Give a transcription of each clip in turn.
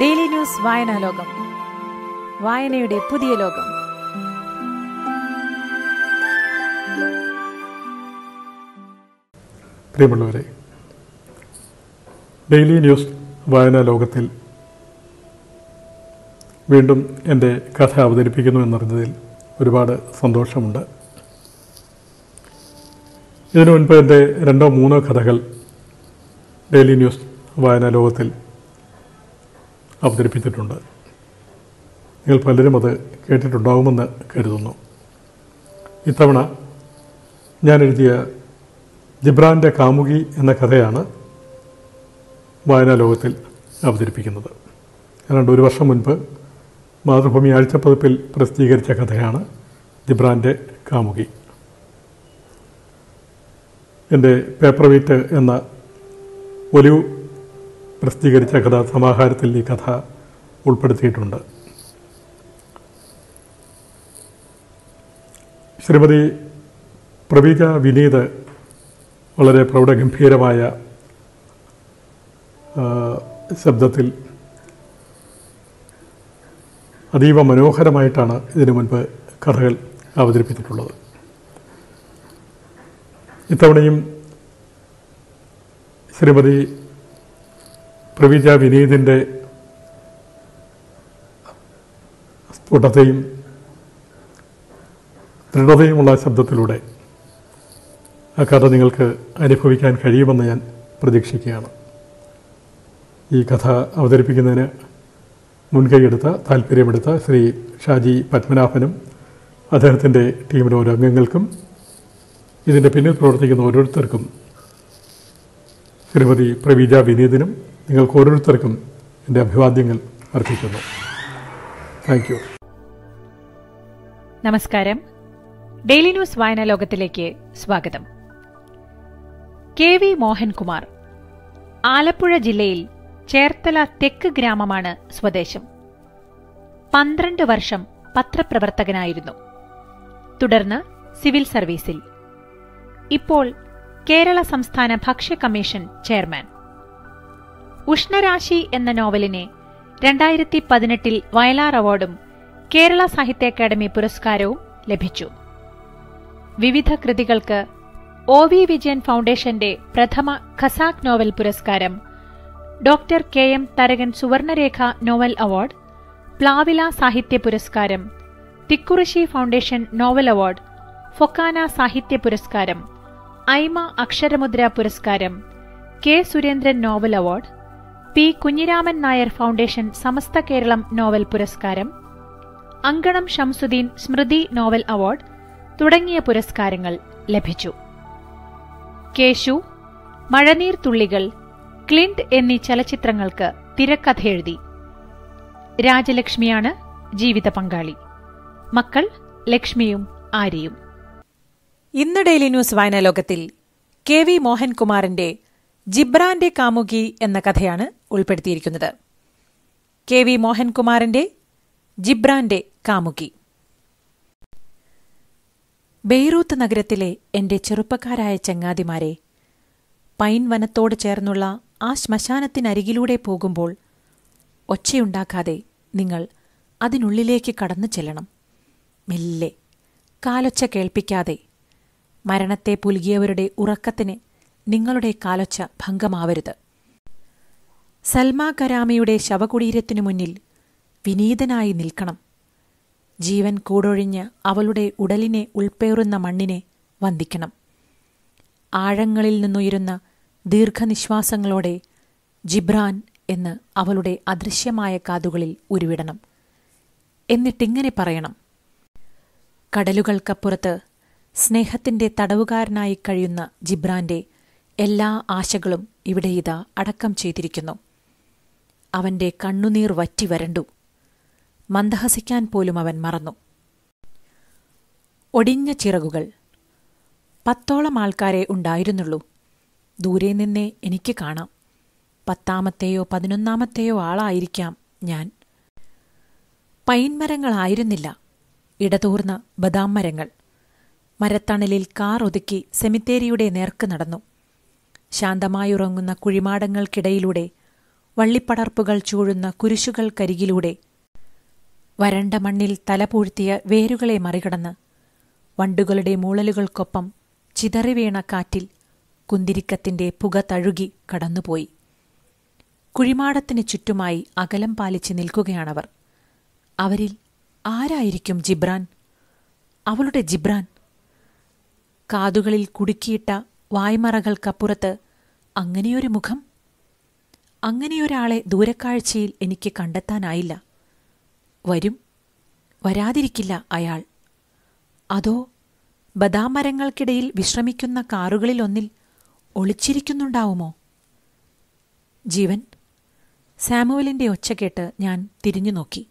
daily news ലോകം വായനയുടെ പുതിയ ലോകം പ്രിയമുള്ളവരെ ഡെയിലി ന്യൂസ് വായനാ ലോകത്തിൽ വീണ്ടും എൻ്റെ കഥ അവതരിപ്പിക്കുന്നു എന്നറിഞ്ഞതിൽ ഒരുപാട് സന്തോഷമുണ്ട് ഇതിനു മുൻപ് എൻ്റെ രണ്ടോ മൂന്നോ കഥകൾ ഡെയിലി ന്യൂസ് വായനാ ലോകത്തിൽ അവതരിപ്പിച്ചിട്ടുണ്ട് നിങ്ങൾ പലരും അത് കേട്ടിട്ടുണ്ടാകുമെന്ന് കരുതുന്നു ഇത്തവണ ഞാൻ എഴുതിയ ജിബ്രാൻ്റെ കാമുകി എന്ന കഥയാണ് വായനാ ലോകത്തിൽ അവതരിപ്പിക്കുന്നത് ഏതാണ്ട് ഒരു വർഷം മുൻപ് മാതൃഭൂമി ആഴ്ചപ്പതിപ്പിൽ പ്രസിദ്ധീകരിച്ച കഥയാണ് ജിബ്രാൻ്റെ കാമുകി എൻ്റെ പേപ്പർ വീറ്റ് എന്ന ഒലിവ് പ്രസിദ്ധീകരിച്ച കഥ സമാഹാരത്തിൽ ഈ കഥ ഉൾപ്പെടുത്തിയിട്ടുണ്ട് ശ്രീമതി പ്രവീജ വിനീത് വളരെ പ്രൗഢഗംഭീരമായ ശബ്ദത്തിൽ അതീവ മനോഹരമായിട്ടാണ് ഇതിനു മുൻപ് കഥകൾ അവതരിപ്പിച്ചിട്ടുള്ളത് ഇത്തവണയും ശ്രീമതി പ്രവിജ വിനീതിൻ്റെ സ്ഫുടതയും ദൃഢതയുമുള്ള ശബ്ദത്തിലൂടെ ആ കഥ നിങ്ങൾക്ക് അനുഭവിക്കാൻ കഴിയുമെന്ന് ഞാൻ പ്രതീക്ഷിക്കുകയാണ് ഈ കഥ അവതരിപ്പിക്കുന്നതിന് മുൻകൈയെടുത്ത താല്പര്യമെടുത്ത ശ്രീ ഷാജി പത്മനാഭനും അദ്ദേഹത്തിൻ്റെ ടീമിലെ ഓരോ അംഗങ്ങൾക്കും ഇതിൻ്റെ പിന്നിൽ പ്രവർത്തിക്കുന്ന ഓരോരുത്തർക്കും ശ്രീമതി പ്രവീജ വിനീതിനും നിങ്ങൾക്ക് ഓരോരുത്തർക്കും എൻ്റെ അഭിവാദ്യങ്ങൾ അർപ്പിക്കുന്നു താങ്ക് യു നമസ്കാരം ഡെയിലി ന്യൂസ് വായനാ ലോകത്തിലേക്ക് സ്വാഗതം കെ വി മോഹൻകുമാർ ആലപ്പുഴ ജില്ലയിൽ ചേർത്തല തെക്ക് ഗ്രാമമാണ് സ്വദേശം പന്ത്രണ്ട് വർഷം പത്രപ്രവർത്തകനായിരുന്നു തുടർന്ന് സിവിൽ സർവീസിൽ ഇപ്പോൾ കേരള സംസ്ഥാന ഭക്ഷ്യ കമ്മീഷൻ ചെയർമാൻ ഉഷ്ണരാശി എന്ന നോവലിനെ രണ്ടായിരത്തി പതിനെട്ടിൽ വയലാർ അവാർഡും കേരള സാഹിത്യ അക്കാദമി പുരസ്കാരവും ലഭിച്ചു വിവിധ കൃതികൾക്ക് ഒ വി വിജയൻ ഫൗണ്ടേഷന്റെ പ്രഥമ ഖസാക് നോവൽ പുരസ്കാരം doctor K M Tharakan Suvarnarekha novel award Plavila സാഹിത്യ പുരസ്കാരം Thikkurissy foundation novel award FOKANA സാഹിത്യ പുരസ്കാരം ഐമ അക്ഷരമുദ്ര പുരസ്കാരം K Surendran novel award P Kunhiraman Nair foundation Samastha Keralam novel പുരസ്കാരം അങ്കണം ഷംസുദ്ദീൻ സ്മൃതി നോവൽ അവാർഡ് തുടങ്ങിയ പുരസ്കാരങ്ങൾ ലഭിച്ചു കേശു മഴനീർ തുള്ളികൾ ക്ലിന്റ് എന്നീ ചലച്ചിത്രങ്ങൾക്ക് തിരക്കഥയെഴുതി രാജലക്ഷ്മിയാണ് ജീവിത പങ്കാളി മക്കൾ ലക്ഷ്മിയും ആര്യയും ഇന്ന് ഡെയിലി ന്യൂസ് ലോകത്തിൽ കെ വി മോഹൻകുമാറിന്റെ ജിബ്രാന്റെ കാമുകി എന്ന കഥയാണ് ഉൾപ്പെടുത്തിയിരിക്കുന്നത് കെ വി മോഹൻകുമാറിന്റെ ജിബ്രാന്റെ കാമുകി ബെയ്റൂത്ത് നഗരത്തിലെ എന്റെ ചെറുപ്പക്കാരായ ചങ്ങാതിമാരെ പൈൻ വനത്തോട് ചേർന്നുള്ള ആ ശ്മശാനത്തിനരികിലൂടെ പോകുമ്പോൾ ഒച്ചയുണ്ടാക്കാതെ നിങ്ങൾ അതിനുള്ളിലേക്ക് കടന്നു ചെല്ലണം മെല്ലെ കാലൊച്ച കേൾപ്പിക്കാതെ മരണത്തെ പുലുകിയവരുടെ ഉറക്കത്തിന് നിങ്ങളുടെ കാലൊച്ച ഭംഗമാവരുത് സൽമാ കരാമയുടെ ശവകുടീരത്തിനു മുന്നിൽ വിനീതനായി നിൽക്കണം ജീവൻ കൂടൊഴിഞ്ഞ് അവളുടെ ഉടലിനെ ഉൾപ്പേറുന്ന മണ്ണിനെ വന്ദിക്കണം ആഴങ്ങളിൽ നിന്നുയരുന്ന ദീർഘനിശ്വാസങ്ങളോടെ ജിബ്രാൻ എന്ന് അവളുടെ അദൃശ്യമായ കാതുകളിൽ ഉരുവിടണം എന്നിട്ടിങ്ങനെ പറയണം കടലുകൾക്കപ്പുറത്ത് സ്നേഹത്തിന്റെ തടവുകാരനായി കഴിയുന്ന ജിബ്രാന്റെ എല്ലാ ആശകളും ഇവിടെ ഇതാ അടക്കം ചെയ്തിരിക്കുന്നു അവന്റെ കണ്ണുനീർ വറ്റി വരണ്ടു മന്ദഹസിക്കാൻ പോലും അവൻ മറന്നു ഒടിഞ്ഞ ചിറകുകൾ പത്തോളം ആൾക്കാരെ ഉണ്ടായിരുന്നുള്ളൂ ദൂരെ നിന്നേ എനിക്ക് കാണാം പത്താമത്തെയോ പതിനൊന്നാമത്തെയോ ആളായിരിക്കാം ഞാൻ പൈൻമരങ്ങളായിരുന്നില്ല ഇടതൂർന്ന ബദാം മരങ്ങൾ മരത്തണലിൽ കാർ ഒതുക്കി സെമിത്തേരിയുടെ നേർക്ക് നടന്നു ശാന്തമായുറങ്ങുന്ന കുഴിമാടങ്ങൾക്കിടയിലൂടെ വള്ളിപ്പടർപ്പുകൾ ചൂഴുന്ന കുരിശുകൾക്കരികിലൂടെ വരണ്ട മണ്ണിൽ തലപൂഴ്ത്തിയ വേരുകളെ മറികടന്ന് വണ്ടുകളുടെ മൂളലുകൾക്കൊപ്പം ചിതറിവീണ കാറ്റിൽ കുന്തിരിക്കത്തിന്റെ പുക തഴുകി കടന്നുപോയി കുഴിമാടത്തിന് ചുറ്റുമായി അകലം പാലിച്ച് നിൽക്കുകയാണവർ അവരിൽ ആരായിരിക്കും ജിബ്രാൻ അവളുടെ ജിബ്രാൻ കാതുകളിൽ കുടുക്കിയിട്ട വായ്മറകൾക്കപ്പുറത്ത് അങ്ങനെയൊരു മുഖം അങ്ങനെയൊരാളെ ദൂരക്കാഴ്ചയിൽ എനിക്ക് കണ്ടെത്താനായില്ല വരും വരാതിരിക്കില്ല അയാൾ അതോ ബദാമരങ്ങൾക്കിടയിൽ വിശ്രമിക്കുന്ന കാറുകളിലൊന്നിൽ ഒളിച്ചിരിക്കുന്നുണ്ടാവുമോ ജീവൻ സാമുവലിൻ്റെ ഒച്ച കേട്ട് ഞാൻ തിരിഞ്ഞു നോക്കി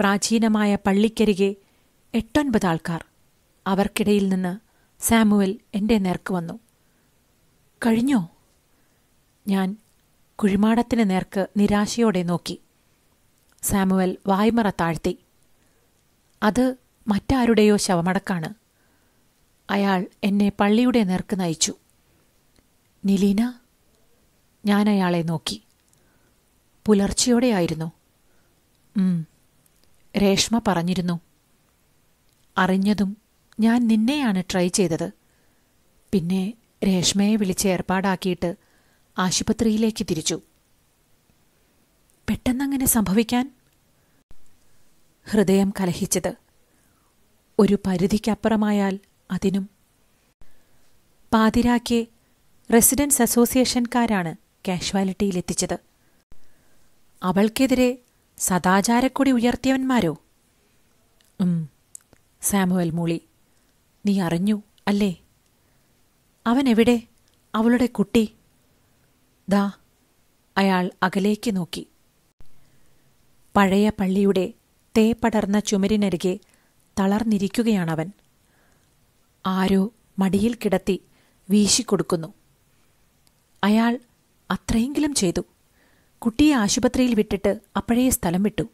പ്രാചീനമായ പള്ളിക്കരികെ എട്ടൊൻപത് ആൾക്കാർ അവർക്കിടയിൽ നിന്ന് സാമുവൽ എൻ്റെ നേർക്ക് വന്നു കഴിഞ്ഞോ ഞാൻ കുഴിമാടത്തിന് നേർക്ക് നിരാശയോടെ നോക്കി സാമുവൽ വായ്മറ താഴ്ത്തി അത് മറ്റാരുടെയോ ശവമടക്കാണ് അയാൾ എന്നെ പള്ളിയുടെ നേർക്ക് നയിച്ചു നിലീന ഞാൻ അയാളെ നോക്കി പുലർച്ചയോടെയായിരുന്നു രേഷ്മ പറഞ്ഞിരുന്നു അറിഞ്ഞതും ഞാൻ നിന്നെയാണ് ട്രൈ ചെയ്തത് പിന്നെ രേഷ്മയെ വിളിച്ച് ഏർപ്പാടാക്കിയിട്ട് ആശുപത്രിയിലേക്ക് തിരിച്ചു പെട്ടെന്നങ്ങനെ സംഭവിക്കാൻ ഹൃദയം കലഹിച്ചത് ഒരു പരിധിക്കപ്പുറമായാൽ അതിനും പാതിരാക്കെ റെസിഡൻസ് അസോസിയേഷൻകാരാണ് കാഷ്വാലിറ്റിയിലെത്തിച്ചത് അവൾക്കെതിരെ സദാചാരക്കൊടി ഉയർത്തിയവന്മാരോ സാമുവൽ മൂളി നീ അറിഞ്ഞു അല്ലേ അവൻ എവിടെ അവളുടെ കുട്ടി ദാ അയാൾ അകലേക്ക് നോക്കി പഴയ പള്ളിയുടെ തേ പടർന്ന ചുമരിനരികെ തളർന്നിരിക്കുകയാണവൻ ആരോ മടിയിൽ കിടത്തി വീശിക്കൊടുക്കുന്നു അയാൾ അത്രയെങ്കിലും ചെയ്തു കുട്ടിയെ ആശുപത്രിയിൽ വിട്ടിട്ട് അപ്പോഴേ സ്ഥലം വിട്ടു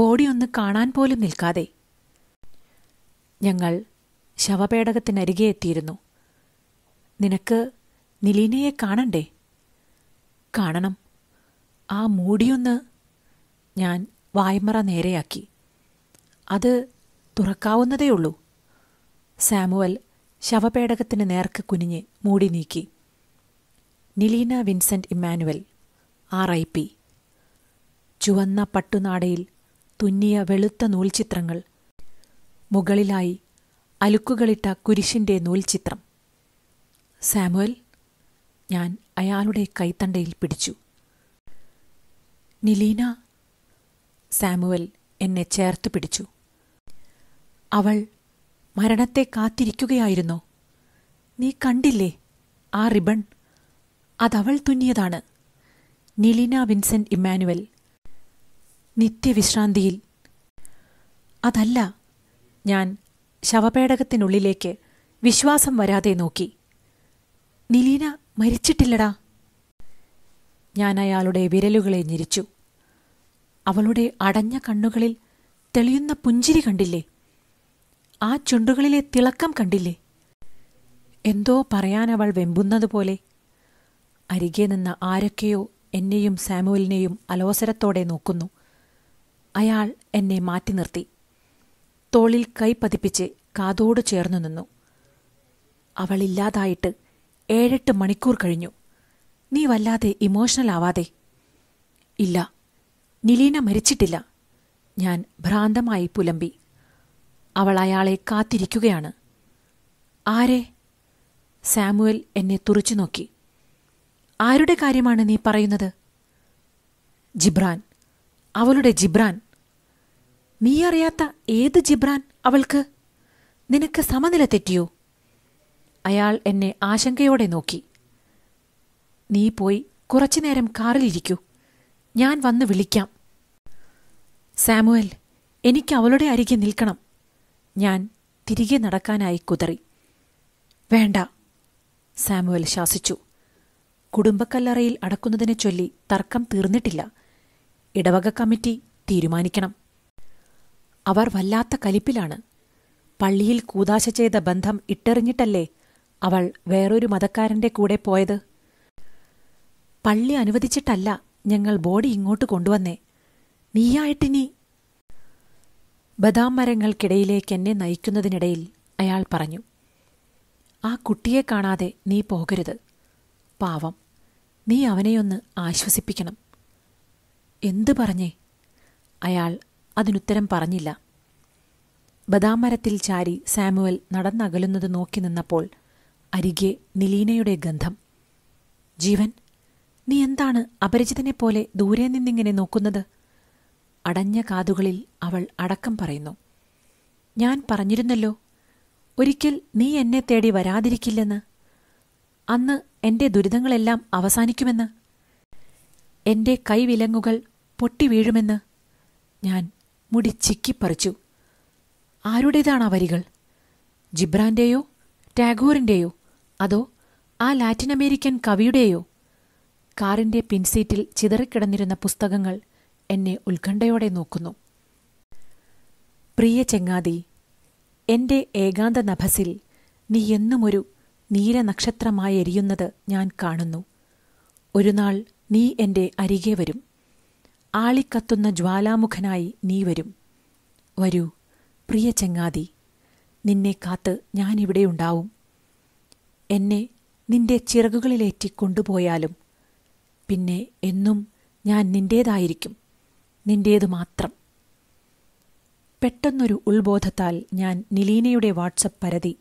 ബോഡി ഒന്ന് കാണാൻ പോലും നിൽക്കാതെ ഞങ്ങൾ ശവപേടകത്തിനരികെ എത്തിയിരുന്നു നിനക്ക് നിലീനയെ കാണണ്ടേ കാണണം ആ മൂടിയൊന്ന് ഞാൻ വായ്മറ നേരെയാക്കി അത് തുറക്കാവുന്നതേയുള്ളൂ സാമുവൽ ശവപേടകത്തിന് നേർക്ക് കുനിഞ്ഞ് മൂടി നീക്കി Nileena Vincent Emmanuel R I P ചുവന്ന പട്ടുനാടയിൽ തുന്നിയ വെളുത്ത നൂൽചിത്രങ്ങൾ മുകളിലായി അലുക്കുകളിട്ട കുരിശിൻ്റെ നൂൽചിത്രം സാമുവൽ ഞാൻ അയാളുടെ കൈത്തണ്ടയിൽ പിടിച്ചു നിലീന സാമുവൽ എന്നെ ചേർത്ത് പിടിച്ചു അവൾ മരണത്തെ കാത്തിരിക്കുകയായിരുന്നോ നീ കണ്ടില്ലേ ആ റിബൺ അതവൾ തുന്നിയതാണ് നിലീന വിൻസെന്റ് ഇമ്മാനുവൽ നിത്യവിശ്രാന്തിയിൽ അതല്ല ഞാൻ ശവപേടകത്തിനുള്ളിലേക്ക് വിശ്വാസം വരാതെ നോക്കി നിലീന മരിച്ചിട്ടില്ലടാ ഞാൻ അയാളുടെ വിരലുകളെ ഞെരിച്ചു അവളുടെ അടഞ്ഞ കണ്ണുകളിൽ തെളിയുന്ന പുഞ്ചിരി കണ്ടില്ലേ ആ ചുണ്ടുകളിലെ തിളക്കം കണ്ടില്ലേ എന്തോ പറയാനവൾ വെമ്പുന്നതുപോലെ അരികെ നിന്ന ആരൊക്കെയോ എന്നെയും സാമുവലിനെയും അലോസരത്തോടെ നോക്കുന്നു അയാൾ എന്നെ മാറ്റി നിർത്തി തോളിൽ കൈ പതിപ്പിച്ച് കാതോട് ചേർന്നു നിന്നു അവളില്ലാതായിട്ട് ഏഴെട്ട് മണിക്കൂർ കഴിഞ്ഞു നീ വല്ലാതെ ഇമോഷണൽ ആവാതെ ഇല്ല നിലീന മരിച്ചിട്ടില്ല ഞാൻ ഭ്രാന്തമായി പുലമ്പി അവൾ അയാളെ കാത്തിരിക്കുകയാണ് ആരെ സാമുവൽ എന്നെ തുറച്ചു നോക്കി ആരുടെ കാര്യമാണ് നീ പറയുന്നത് ജിബ്രാൻ അവളുടെ ജിബ്രാൻ നീ അറിയാത്ത ഏത് ജിബ്രാൻ അവൾക്ക് നിനക്ക് സമനില തെറ്റിയോ അയാൾ എന്നെ ആശങ്കയോടെ നോക്കി നീ പോയി കുറച്ചുനേരം കാറിലിരിക്കൂ ഞാൻ വന്ന് വിളിക്കാം സാമുവൽ എനിക്ക് അവളുടെ അരികെ നിൽക്കണം ഞാൻ തിരികെ നടക്കാനായി കുതറി വേണ്ട സാമുവൽ ശാസിച്ചു കുടുംബക്കല്ലറയിൽ അടക്കുന്നതിനെ ചൊല്ലി തർക്കം തീർന്നിട്ടില്ല ഇടവക കമ്മിറ്റി തീരുമാനിക്കണം അവർ വല്ലാത്ത കലിപ്പിലാണ് പള്ളിയിൽ കൂതാശ ചെയ്ത ബന്ധം ഇട്ടെറിഞ്ഞിട്ടല്ലേ അവൾ വേറൊരു മതക്കാരന്റെ കൂടെ പോയത് പള്ളി അനുവദിച്ചിട്ടല്ല ഞങ്ങൾ ബോഡി ഇങ്ങോട്ട് കൊണ്ടുവന്നേ നീയായിട്ടിനി ബദാം മരങ്ങൾക്കിടയിലേക്ക് എന്നെ നയിക്കുന്നതിനിടയിൽ അയാൾ പറഞ്ഞു ആ കുട്ടിയെ കാണാതെ നീ പോകരുത് പാവം നീ അവനെയൊന്ന് ആശ്വസിപ്പിക്കണം എന്തു പറഞ്ഞേ അയാൾ അതിനുത്തരം പറഞ്ഞില്ല ബദാമരത്തിൽ ചാരി സാമുവൽ നടന്നകലുന്നത് നോക്കി നിന്നപ്പോൾ അരികെ നിലീനയുടെ ഗന്ധം ജീവൻ നീ എന്താണ് അപരിചിതനെ പോലെ ദൂരെ നിന്നിങ്ങനെ നോക്കുന്നത് അടഞ്ഞ കാതുകളിൽ അവൾ അടക്കം പറയുന്നു ഞാൻ പറഞ്ഞിരുന്നല്ലോ ഒരിക്കൽ നീ എന്നെ തേടി വരാതിരിക്കില്ലെന്ന് അന്ന് എന്റെ ദുരിതങ്ങളെല്ലാം അവസാനിക്കുമെന്ന് എന്റെ കൈവിലങ്ങുകൾ പൊട്ടിവീഴുമെന്ന് ഞാൻ മുടി ചിക്കിപ്പറിച്ചു ആരുടേതാണ് ആ വരികൾ ജിബ്രാൻ്റെയോ ടാഗോറിൻ്റെയോ അതോ ആ ലാറ്റിൻ അമേരിക്കൻ കവിയുടെയോ കാറിൻ്റെ പിൻസീറ്റിൽ ചിതറിക്കിടന്നിരുന്ന പുസ്തകങ്ങൾ എന്നെ ഉത്കണ്ഠയോടെ നോക്കുന്നു പ്രിയ ചെങ്ങാതി എൻ്റെ ഏകാന്ത നഭസിൽ നീ എന്നുമൊരു നീലനക്ഷത്രമായി എരിയുന്നത് ഞാൻ കാണുന്നു ഒരുനാൾ നീ എൻ്റെ അരികെ വരും ആളിക്കത്തുന്ന ജ്വാലാമുഖനായി നീ വരും വരൂ പ്രിയ ചെങ്ങാതി നിന്നെ കാത്ത് ഞാനിവിടെയുണ്ടാവും എന്നെ നിന്റെ ചിറകുകളിലേറ്റി കൊണ്ടുപോയാലും പിന്നെ എന്നും ഞാൻ നിന്റേതായിരിക്കും നിന്റേതു മാത്രം പെട്ടെന്നൊരു ഉൾബോധത്താൽ ഞാൻ നിലീനയുടെ വാട്സപ്പ് പരതി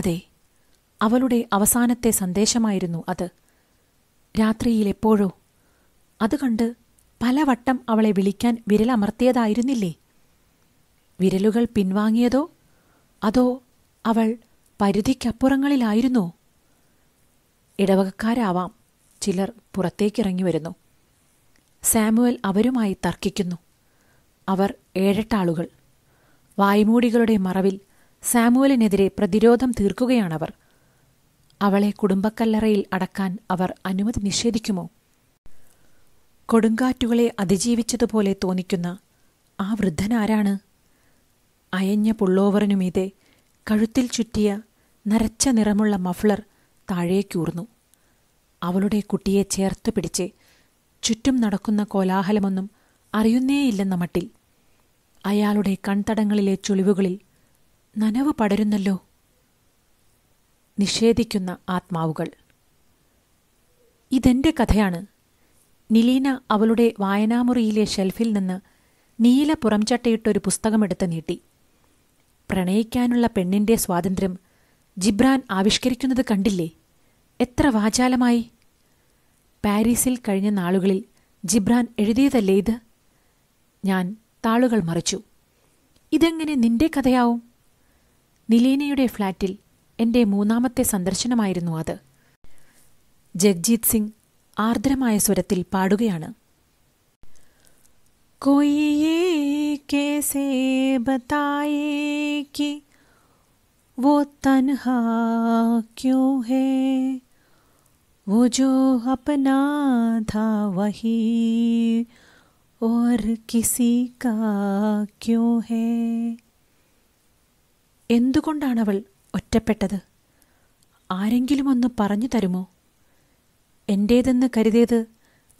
അതെ അവളുടെ അവസാനത്തെ സന്ദേശമായിരുന്നു അത് രാത്രിയിൽ എപ്പോഴോ അത് കണ്ട് പലവട്ടം അവളെ വിളിക്കാൻ വിരലമർത്തിയതായിരുന്നില്ലേ വിരലുകൾ പിൻവാങ്ങിയതോ അതോ അവൾ പരിധിക്കപ്പുറങ്ങളിലായിരുന്നോ ഇടവകക്കാരാവാം ചിലർ പുറത്തേക്കിറങ്ങി വരുന്നു സാമുവൽ അവരുമായി തർക്കിക്കുന്നു അവർ ഏഴെട്ടാളുകൾ വായ്മൂടികളുടെ മറവിൽ സാമുവലിനെതിരെ പ്രതിരോധം തീർക്കുകയാണവർ അവളെ കുടുംബക്കല്ലറയിൽ അടക്കാൻ അവർ അനുമതി നിഷേധിക്കുമോ കൊടുങ്കാറ്റുകളെ അതിജീവിച്ചതുപോലെ തോന്നിക്കുന്ന ആ വൃദ്ധനാരാണ് അയഞ്ഞ പുള്ളോവറിനുമീതെ കഴുത്തിൽ ചുറ്റിയ നരച്ച നിറമുള്ള മഫ്ളർ താഴേക്കൂർന്നു അവളുടെ കുട്ടിയെ ചേർത്ത് പിടിച്ച് ചുറ്റും നടക്കുന്ന കോലാഹലമൊന്നും അറിയുന്നേയില്ലെന്ന മട്ടിൽ അയാളുടെ കൺതടങ്ങളിലെ ചുളിവുകളിൽ നനവ് പടരുന്നല്ലോ നിഷേധിക്കുന്ന ആത്മാവുകൾ ഇതെന്റെ കഥയാണ് നിലീന അവളുടെ വായനാമുറിയിലെ ഷെൽഫിൽ നിന്ന് നീല പുറംചട്ടയിട്ടൊരു പുസ്തകമെടുത്ത് നീട്ടി പ്രണയിക്കാനുള്ള പെണ്ണിന്റെ സ്വാതന്ത്ര്യം ജിബ്രാൻ ആവിഷ്കരിക്കുന്നത് കണ്ടില്ലേ എത്ര വാചാലമായി പാരീസിൽ കഴിഞ്ഞ നാളുകളിൽ ജിബ്രാൻ എഴുതിയതല്ലേ ഇത് ഞാൻ താളുകൾ മറിച്ചു ഇതെങ്ങനെ നിന്റെ കഥയാവും നിലീനയുടെ ഫ്ളാറ്റിൽ എൻ്റെ മൂന്നാമത്തെ സന്ദർശനമായിരുന്നു അത് ജഗ്ജീത് സിംഗ് ആർദ്രമായ സ്വരത്തിൽ പാടുകയാണ് കൊയ്യേ കേസേ वो तन्हा क्यों है वो जो अपना था वही और किसी का क्यों है എന്തുകൊണ്ടാണവൾ ഒറ്റപ്പെട്ടത് ആരെങ്കിലും ഒന്ന് പറഞ്ഞു തരുമോ എന്റേതെന്ന് കരുതിയത്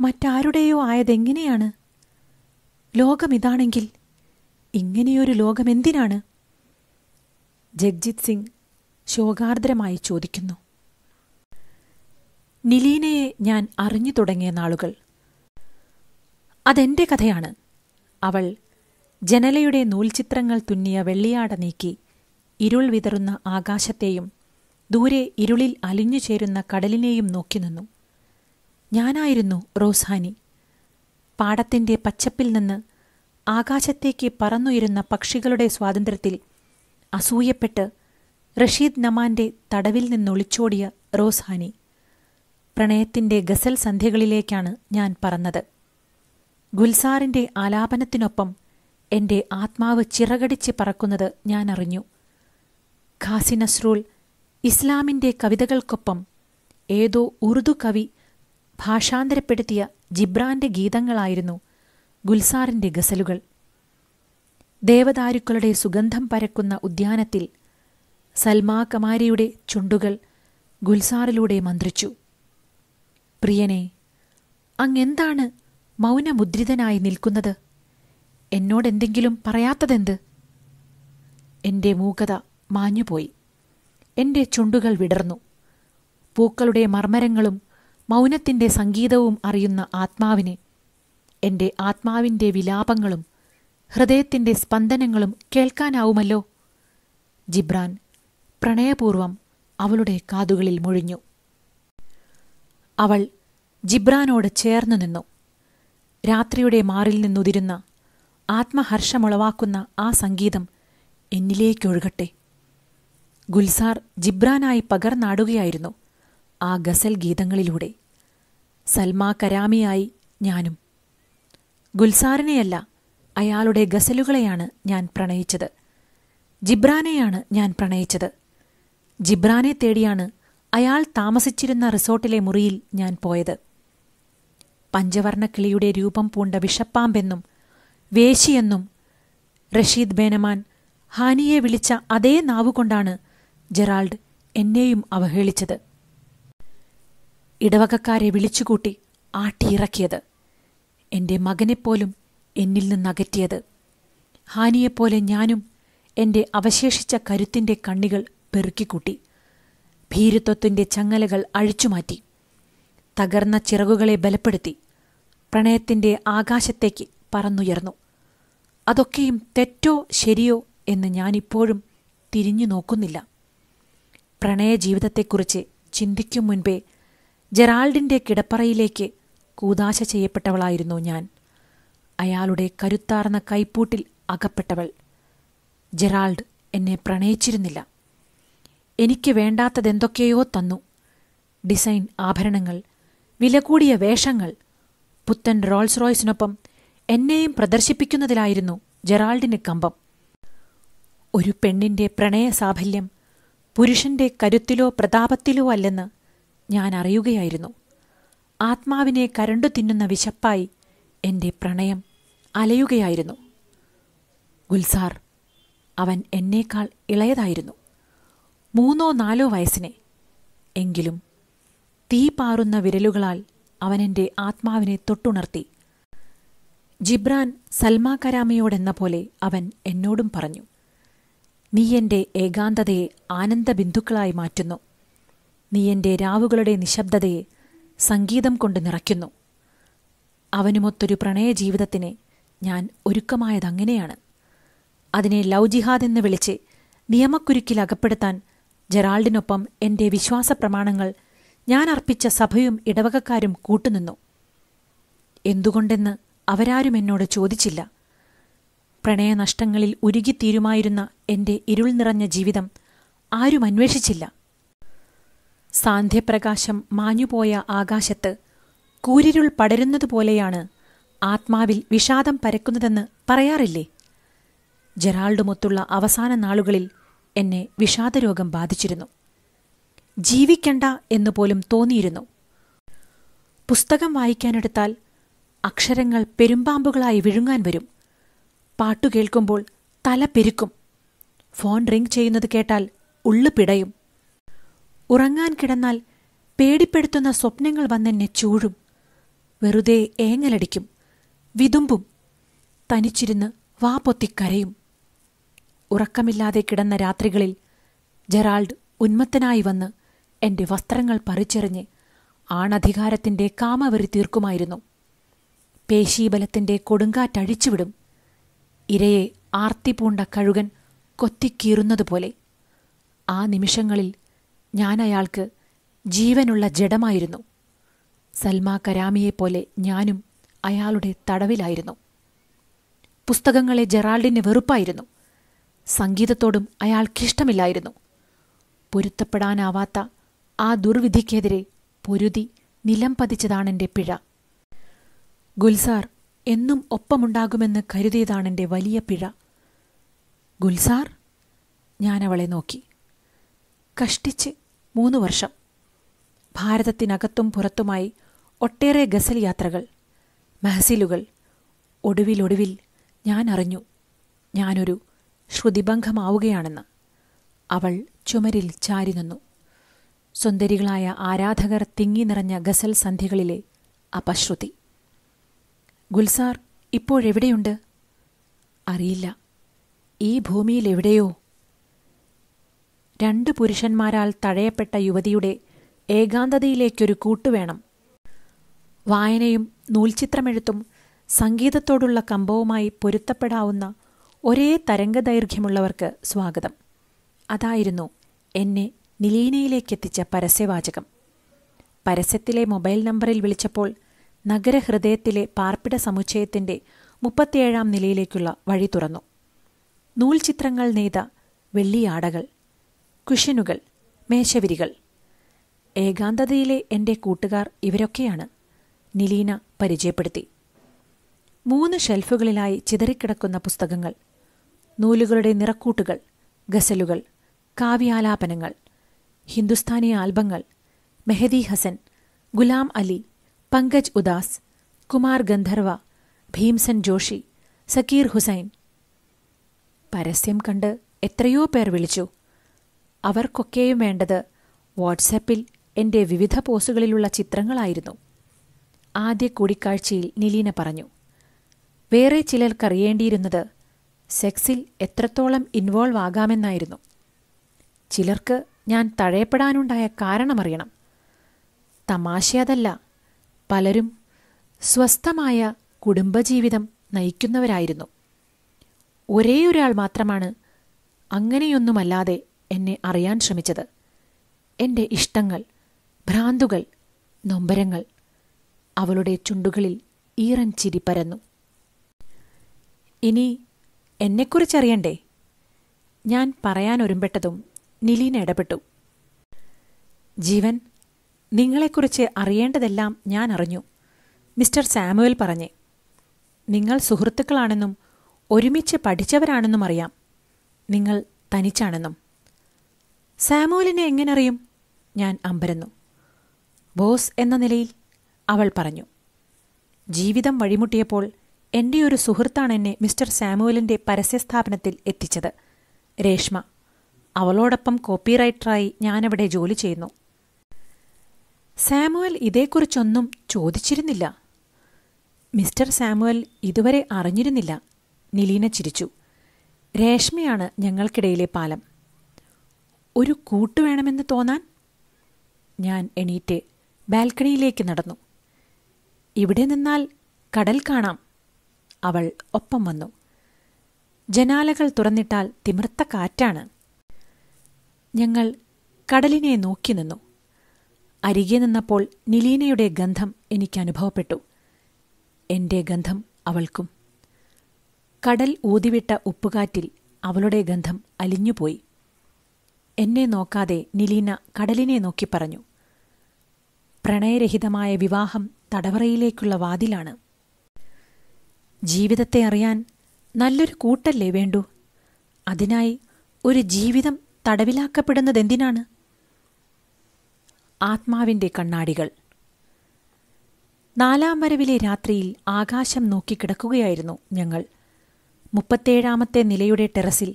മറ്റാരുടെയോ ആയതെങ്ങനെയാണ് ലോകമിതാണെങ്കിൽ ഇങ്ങനെയൊരു ലോകം എന്തിനാണ് ജഗ്ജിത് സിംഗ് ശോകാർദ്രമായി ചോദിക്കുന്നു നിലീനയെ ഞാൻ അറിഞ്ഞു തുടങ്ങിയ നാളുകൾ അതെന്റെ കഥയാണ് അവൾ ജനലയുടെ നൂൽചിത്രങ്ങൾ തുന്നിയ വെള്ളിയാട നീക്കി ഇരുൾ വിതറുന്ന ആകാശത്തെയും ദൂരെ ഇരുളിൽ അലിഞ്ഞു ചേരുന്ന കടലിനെയും നോക്കി നിന്നു ഞാനായിരുന്നു റോസ്ഹാനി പാടത്തിൻ്റെ പച്ചപ്പിൽ നിന്ന് ആകാശത്തേക്ക് പറന്നുയരുന്ന പക്ഷികളുടെ സ്വാതന്ത്ര്യത്തിൽ അസൂയപ്പെട്ട് റഷീദ് നമാൻ്റെ തടവിൽ നിന്നൊളിച്ചോടിയ റോസ്ഹാനി പ്രണയത്തിൻ്റെ ഗസൽ സന്ധ്യകളിലേക്കാണ് ഞാൻ പറന്നത് ഗുൽസാറിൻ്റെ ആലാപനത്തിനൊപ്പം എൻ്റെ ആത്മാവ് ചിറകടിച്ച് പറക്കുന്നത് ഞാൻ അറിഞ്ഞു ഖാസി നസ്രൂൾ ഇസ്ലാമിൻ്റെ കവിതകൾക്കൊപ്പം ഏതോ ഉറുദു കവി ഭാഷാന്തരപ്പെടുത്തിയ ജിബ്രാന്റെ ഗീതങ്ങളായിരുന്നു ഗുൽസാറിന്റെ ഗസലുകൾ ദേവദാരുക്കളുടെ സുഗന്ധം പരക്കുന്ന ഉദ്യാനത്തിൽ സൽമാ കമാരിയുടെ ചുണ്ടുകൾ ഗുൽസാറിലൂടെ മന്ത്രിച്ചു പ്രിയനെ അങ്ങെന്താണ് മൗനമുദ്രിതനായി നിൽക്കുന്നത് എന്നോടെന്തെങ്കിലും പറയാത്തതെന്ത് എൻ്റെ മൂകത മാഞ്ഞുപോയി എൻ്റെ ചുണ്ടുകൾ വിടർന്നു പൂക്കളുടെ മർമരങ്ങളും മൗനത്തിൻ്റെ സംഗീതവും അറിയുന്ന ആത്മാവിനെ എൻ്റെ ആത്മാവിൻ്റെ വിലാപങ്ങളും ഹൃദയത്തിൻ്റെ സ്പന്ദനങ്ങളും കേൾക്കാനാവുമല്ലോ ജിബ്രാൻ പ്രണയപൂർവം അവളുടെ കാതുകളിൽ മുഴിഞ്ഞു അവൾ ജിബ്രാനോട് ചേർന്നു നിന്നു രാത്രിയുടെ മാറിൽ നിന്നുതിരുന്ന ആത്മഹർഷമുളവാക്കുന്ന ആ സംഗീതം എന്നിലേക്കൊഴുകട്ടെ ഗുൽസാർ ജിബ്രാനായി പകർന്നാടുകയായിരുന്നു ആ ഗസൽ ഗീതങ്ങളിലൂടെ സൽമാ കരാമിയായി ഞാനും ഗുൽസാറിനെയല്ല അയാളുടെ ഗസലുകളെയാണ് ഞാൻ പ്രണയിച്ചത് ജിബ്രാനെയാണ് ഞാൻ പ്രണയിച്ചത് ജിബ്രാനെ തേടിയാണ് അയാൾ താമസിച്ചിരുന്ന റിസോർട്ടിലെ മുറിയിൽ ഞാൻ പോയത് പഞ്ചവർണക്കിളിയുടെ കിളിയുടെ രൂപം പൂണ്ട വിഷപ്പാമ്പെന്നും വേശിയെന്നും റഷീദ് ബേനമാൻ ഹാനിയെ വിളിച്ച അതേ നാവുകൊണ്ടാണ് ജെറാൾഡ് എന്നെയും അവഹേളിച്ചത് ഇടവകക്കാരെ വിളിച്ചുകൂട്ടി ആട്ടിയിറക്കിയത് എൻ്റെ മകനെപ്പോലും എന്നിൽ നിന്നകറ്റിയത് ഹാനിയെപ്പോലെ ഞാനും എൻ്റെ അവശേഷിച്ച കരുത്തിന്റെ കണ്ണികൾ പെറുക്കിക്കൂട്ടി ഭീരുത്വത്തിൻ്റെ ചങ്ങലകൾ അഴിച്ചുമാറ്റി തകർന്ന ചിറകുകളെ ബലപ്പെടുത്തി പ്രണയത്തിൻ്റെ ആകാശത്തേക്ക് പറന്നുയർന്നു അതൊക്കെയും തെറ്റോ ശരിയോ എന്ന് ഞാനിപ്പോഴും തിരിഞ്ഞു നോക്കുന്നില്ല പ്രണയ ജീവിതത്തെക്കുറിച്ച് ചിന്തിക്കും മുൻപേ ജെറാൾഡിൻ്റെ കിടപ്പറയിലേക്ക് കൂതാശ ചെയ്യപ്പെട്ടവളായിരുന്നു ഞാൻ അയാളുടെ കരുത്താർന്ന കൈപ്പൂട്ടിൽ അകപ്പെട്ടവൾ ജെറാൾഡ് എന്നെ പ്രണയിച്ചിരുന്നില്ല എനിക്ക് വേണ്ടാത്തതെന്തൊക്കെയോ തന്നു ഡിസൈൻ ആഭരണങ്ങൾ വില കൂടിയ വേഷങ്ങൾ പുത്തൻ റോൾസ് റോയ്സിനൊപ്പം എന്നെയും പ്രദർശിപ്പിക്കുന്നതിലായിരുന്നു ജെറാൾഡിന് കമ്പം ഒരു പെണ്ണിൻ്റെ പ്രണയ സാഫല്യം പുരുഷന്റെ കരുത്തിലോ പ്രതാപത്തിലോ അല്ലെന്ന് ഞാൻ അറിയുകയായിരുന്നു ആത്മാവിനെ കരണ്ടു തിന്നുന്ന വിശപ്പായി എൻ്റെ പ്രണയം അലയുകയായിരുന്നു ഗുൽസാർ അവൻ എന്നേക്കാൾ ഇളയതായിരുന്നു മൂന്നോ നാലോ വയസ്സിനെ എങ്കിലും തീ പാറുന്ന വിരലുകളാൽ എൻ്റെ ആത്മാവിനെ തൊട്ടുണർത്തി ജിബ്രാൻ സൽമാ കരാമയോടെന്ന പോലെ അവൻ എന്നോടും പറഞ്ഞു നീ എൻ്റെ ഏകാന്തതയെ ആനന്ദബിന്ദുക്കളായി മാറ്റുന്നു നീ എൻ്റെ രാവുകളുടെ നിശബ്ദതയെ സംഗീതം കൊണ്ട് നിറയ്ക്കുന്നു അവനുമൊത്തൊരു പ്രണയ ജീവിതത്തിനെ ഞാൻ ഒരുക്കമായതങ്ങനെയാണ് അതിനെ ലൗ ജിഹാദ് എന്ന് വിളിച്ച് നിയമക്കുരുക്കിൽ അകപ്പെടുത്താൻ ജെറാൾഡിനൊപ്പം എൻ്റെ വിശ്വാസ പ്രമാണങ്ങൾ ഞാൻ അർപ്പിച്ച സഭയും ഇടവകക്കാരും കൂട്ടുനിന്നു എന്തുകൊണ്ടെന്ന് അവരാരും എന്നോട് ചോദിച്ചില്ല പ്രണയനഷ്ടങ്ങളിൽ ഉരുകിത്തീരുമായിരുന്ന എൻ്റെ ഇരുൾ നിറഞ്ഞ ജീവിതം ആരും അന്വേഷിച്ചില്ല സാന്ധ്യപ്രകാശം മാഞ്ഞുപോയ ആകാശത്ത് കൂരിരുൾ പടരുന്നതുപോലെയാണ് ആത്മാവിൽ വിഷാദം പരക്കുന്നതെന്ന് പറയാറില്ലേ ജെറാൾഡുമൊത്തുള്ള അവസാന നാളുകളിൽ എന്നെ വിഷാദരോഗം ബാധിച്ചിരുന്നു ജീവിക്കണ്ട എന്നുപോലും തോന്നിയിരുന്നു പുസ്തകം വായിക്കാനെടുത്താൽ അക്ഷരങ്ങൾ പെരുമ്പാമ്പുകളായി വിഴുങ്ങാൻ വരും പാട്ടു കേൾക്കുമ്പോൾ തല പെരുക്കും ഫോൺ റിംഗ് ചെയ്യുന്നത് കേട്ടാൽ ഉള്ളു പിടയും ഉറങ്ങാൻ കിടന്നാൽ പേടിപ്പെടുത്തുന്ന സ്വപ്നങ്ങൾ വന്നെന്നെ ചൂഴും വെറുതെ ഏങ്ങലടിക്കും വിതുമ്പും തനിച്ചിരുന്ന് വാപൊത്തിക്കരയും ഉറക്കമില്ലാതെ കിടന്ന രാത്രികളിൽ ജെറാൾഡ് ഉന്മത്തനായി വന്ന് എൻ്റെ വസ്ത്രങ്ങൾ പറിച്ചെറിഞ്ഞ് ആണധികാരത്തിന്റെ കാമവെറി തീർക്കുമായിരുന്നു പേശീബലത്തിൻ്റെ കൊടുങ്കാറ്റഴിച്ചുവിടും ഇരയെ ആർത്തിപൂണ്ട കഴുകൻ കൊത്തിക്കീറുന്നതുപോലെ ആ നിമിഷങ്ങളിൽ ഞാൻ അയാൾക്ക് ജീവനുള്ള ജഡമായിരുന്നു സൽമാ കരാമിയെപ്പോലെ ഞാനും അയാളുടെ തടവിലായിരുന്നു പുസ്തകങ്ങളെ ജെറാൾഡിന് വെറുപ്പായിരുന്നു സംഗീതത്തോടും അയാൾക്കിഷ്ടമില്ലായിരുന്നു പൊരുത്തപ്പെടാനാവാത്ത ആ ദുർവിധിക്കെതിരെ പൊരുതി നിലം പതിച്ചതാണെന്റെ പിഴ ഗുൽസാർ എന്നും ഒപ്പമുണ്ടാകുമെന്ന് കരുതിയതാണെന്റെ വലിയ പിഴ ഗുൽസാർ ഞാനവളെ നോക്കി കഷ്ടിച്ച് മൂന്ന് വർഷം ഭാരതത്തിനകത്തും പുറത്തുമായി ഒട്ടേറെ ഗസൽ യാത്രകൾ മെഹസിലുകൾ ഒടുവിലൊടുവിൽ ഞാൻ അറിഞ്ഞു ഞാനൊരു ശ്രുതിഭംഗമാവുകയാണെന്ന് അവൾ ചുമരിൽ ചാരി നിന്നു സുന്ദരികളായ ആരാധകർ തിങ്ങി നിറഞ്ഞ ഗസൽ സന്ധികളിലെ അപശ്രുതി ഗുൽസാർ ഇപ്പോഴെവിടെയുണ്ട് അറിയില്ല ഈ ഭൂമിയിൽ എവിടെയോ രണ്ട് പുരുഷന്മാരാൽ തഴയപ്പെട്ട യുവതിയുടെ ഏകാന്തതയിലേക്കൊരു കൂട്ടുവേണം വായനയും നൂൽചിത്രമെഴുത്തും സംഗീതത്തോടുള്ള കമ്പവുമായി പൊരുത്തപ്പെടാവുന്ന ഒരേ തരംഗദൈർഘ്യമുള്ളവർക്ക് സ്വാഗതം അതായിരുന്നു എന്നെ നിലീനയിലേക്കെത്തിച്ച പരസ്യവാചകം പരസ്യത്തിലെ മൊബൈൽ നമ്പറിൽ വിളിച്ചപ്പോൾ നഗരഹൃദയത്തിലെ പാർപ്പിട സമുച്ചയത്തിൻ്റെ മുപ്പത്തിയേഴാം നിലയിലേക്കുള്ള വഴി തുറന്നു നൂൽചിത്രങ്ങൾ നെയ്ത വെള്ളിയാടകൾ കുഷ്യനുകൾ മേശവിരികൾ ഏകാന്തതയിലെ എൻ്റെ കൂട്ടുകാർ ഇവരൊക്കെയാണ് നിലീന പരിചയപ്പെടുത്തി മൂന്ന് ഷെൽഫുകളിലായി ചിതറിക്കിടക്കുന്ന പുസ്തകങ്ങൾ നൂലുകളുടെ നിറക്കൂട്ടുകൾ ഗസലുകൾ കാവ്യാലാപനങ്ങൾ ഹിന്ദുസ്ഥാനി ആൽബങ്ങൾ മെഹദി ഹസൻ ഗുലാം അലി പങ്കജ് ഉദാസ് കുമാർ ഗന്ധർവ ഭീംസൻ ജോഷി സക്കീർ ഹുസൈൻ പരസ്യം കണ്ട് എത്രയോ പേർ വിളിച്ചു അവർക്കൊക്കെയും വേണ്ടത് വാട്സാപ്പിൽ എൻ്റെ വിവിധ പോസുകളിലുള്ള ചിത്രങ്ങളായിരുന്നു ആദ്യ കൂടിക്കാഴ്ചയിൽ നിലീന പറഞ്ഞു വേറെ ചിലർക്കറിയേണ്ടിയിരുന്നത് സെക്സിൽ എത്രത്തോളം ഇൻവോൾവ് ആകാമെന്നായിരുന്നു ചിലർക്ക് ഞാൻ തഴയപ്പെടാനുണ്ടായ കാരണമറിയണം തമാശയതല്ല പലരും സ്വസ്ഥമായ കുടുംബജീവിതം നയിക്കുന്നവരായിരുന്നു ഒരേയൊരാൾ മാത്രമാണ് അങ്ങനെയൊന്നുമല്ലാതെ എന്നെ അറിയാൻ ശ്രമിച്ചത് എൻ്റെ ഇഷ്ടങ്ങൾ ഭ്രാന്തുകൾ നൊമ്പരങ്ങൾ അവളുടെ ചുണ്ടുകളിൽ ഈറൻ ചിരി പരന്നു ഇനി എന്നെക്കുറിച്ചറിയണ്ടേ ഞാൻ പറയാനൊരുമ്പെട്ടതും നിലീന ഇടപെട്ടു ജീവൻ നിങ്ങളെക്കുറിച്ച് അറിയേണ്ടതെല്ലാം ഞാൻ അറിഞ്ഞു മിസ്റ്റർ സാമുവൽ പറഞ്ഞേ നിങ്ങൾ സുഹൃത്തുക്കളാണെന്നും ഒരുമിച്ച് പഠിച്ചവരാണെന്നും അറിയാം നിങ്ങൾ തനിച്ചാണെന്നും സാമുവലിനെ എങ്ങനെ അറിയും ഞാൻ അമ്പരന്നു ബോസ് എന്ന നിലയിൽ അവൾ പറഞ്ഞു ജീവിതം വഴിമുട്ടിയപ്പോൾ എൻ്റെ ഒരു സുഹൃത്താണ് എന്നെ മിസ്റ്റർ സാമുവലിൻ്റെ പരസ്യസ്ഥാപനത്തിൽ എത്തിച്ചത് രേഷ്മ അവളോടൊപ്പം കോപ്പിറൈറ്ററായി ഞാനവിടെ ജോലി ചെയ്യുന്നു സാമുവൽ ഇതേക്കുറിച്ചൊന്നും ചോദിച്ചിരുന്നില്ല മിസ്റ്റർ സാമുവൽ ഇതുവരെ അറിഞ്ഞിരുന്നില്ല നിലീന ചിരിച്ചു രേഷ്മയാണ് ഞങ്ങൾക്കിടയിലെ പാലം ഒരു കൂട്ട് വേണമെന്ന് തോന്നാൻ ഞാൻ എണീറ്റ് ബാൽക്കണിയിലേക്ക് നടന്നു ഇവിടെ നിന്നാൽ കടൽ കാണാം അവൾ ഒപ്പം വന്നു ജനാലകൾ തുറന്നിട്ടാൽ തിമിർത്ത കാറ്റാണ് ഞങ്ങൾ കടലിനെ നോക്കി നിന്നു അരികെ നിന്നപ്പോൾ നിലീനയുടെ ഗന്ധം എനിക്ക് അനുഭവപ്പെട്ടു എൻ്റെ ഗന്ധം അവൾക്കും കടൽ ഊതിവിട്ട ഉപ്പുകാറ്റിൽ അവളുടെ ഗന്ധം അലിഞ്ഞുപോയി എന്നെ നോക്കാതെ നിലീന കടലിനെ നോക്കി പറഞ്ഞു പ്രണയരഹിതമായ വിവാഹം തടവറയിലേക്കുള്ള വാതിലാണ് ജീവിതത്തെ അറിയാൻ നല്ലൊരു കൂട്ടല്ലേ വേണ്ടു അതിനായി ഒരു ജീവിതം തടവിലാക്കപ്പെടുന്നതെന്തിനാണ് ആത്മാവിന്റെ കണ്ണാടികൾ നാലാം വരവിലെ രാത്രിയിൽ ആകാശം നോക്കിക്കിടക്കുകയായിരുന്നു ഞങ്ങൾ മുപ്പത്തേഴാമത്തെ നിലയുടെ ടെറസിൽ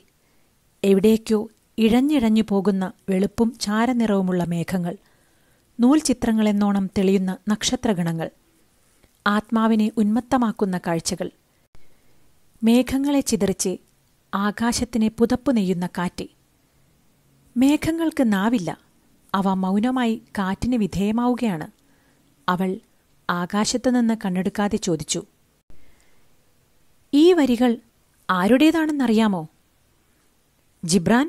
എവിടേക്കോ ഇഴഞ്ഞിഴഞ്ഞു പോകുന്ന വെളുപ്പും ചാരനിറവുമുള്ള മേഘങ്ങൾ നൂൽ ചിത്രങ്ങളെന്നോണം തെളിയുന്ന നക്ഷത്രഗണങ്ങൾ ആത്മാവിനെ ഉന്മത്തമാക്കുന്ന കാഴ്ചകൾ മേഘങ്ങളെ ചിതറിച്ച് ആകാശത്തിനെ പുതപ്പ് നെയ്യുന്ന കാറ്റ് മേഘങ്ങൾക്ക് നാവില്ല അവ മൗനമായി കാറ്റിന് വിധേയമാവുകയാണ് അവൾ ആകാശത്തു നിന്ന് കണ്ണെടുക്കാതെ ചോദിച്ചു ഈ വരികൾ ആരുടേതാണെന്നറിയാമോ ജിബ്രാൻ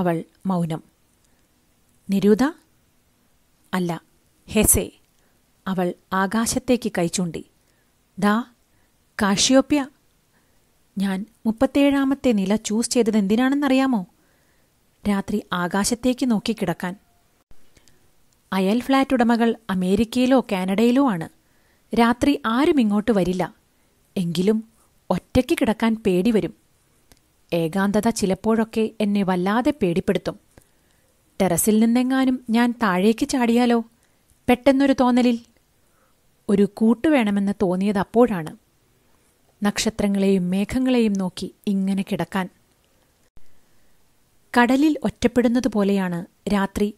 അവൾ മൗനം നിരൂത അല്ല ഹെസെ അവൾ ആകാശത്തേക്ക് കൈചൂണ്ടി ദാ കാഷ്യോപ്യ ഞാൻ മുപ്പത്തേഴാമത്തെ നില ചൂസ് ചെയ്തത് എന്തിനാണെന്നറിയാമോ രാത്രി ആകാശത്തേക്ക് നോക്കിക്കിടക്കാൻ അയൽ ഫ്ലാറ്റ് ഉടമകൾ അമേരിക്കയിലോ കാനഡയിലോ ആണ് രാത്രി ആരും ഇങ്ങോട്ട് വരില്ല എങ്കിലും ഒറ്റയ്ക്ക് കിടക്കാൻ പേടി വരും ഏകാന്തത ചിലപ്പോഴൊക്കെ എന്നെ വല്ലാതെ പേടിപ്പെടുത്തും ടെറസിൽ നിന്നെങ്ങാനും ഞാൻ താഴേക്ക് ചാടിയാലോ പെട്ടെന്നൊരു തോന്നലിൽ ഒരു കൂട്ട് വേണമെന്ന് തോന്നിയത് അപ്പോഴാണ് നക്ഷത്രങ്ങളെയും മേഘങ്ങളെയും നോക്കി ഇങ്ങനെ കിടക്കാൻ കടലിൽ ഒറ്റപ്പെടുന്നത് പോലെയാണ് രാത്രി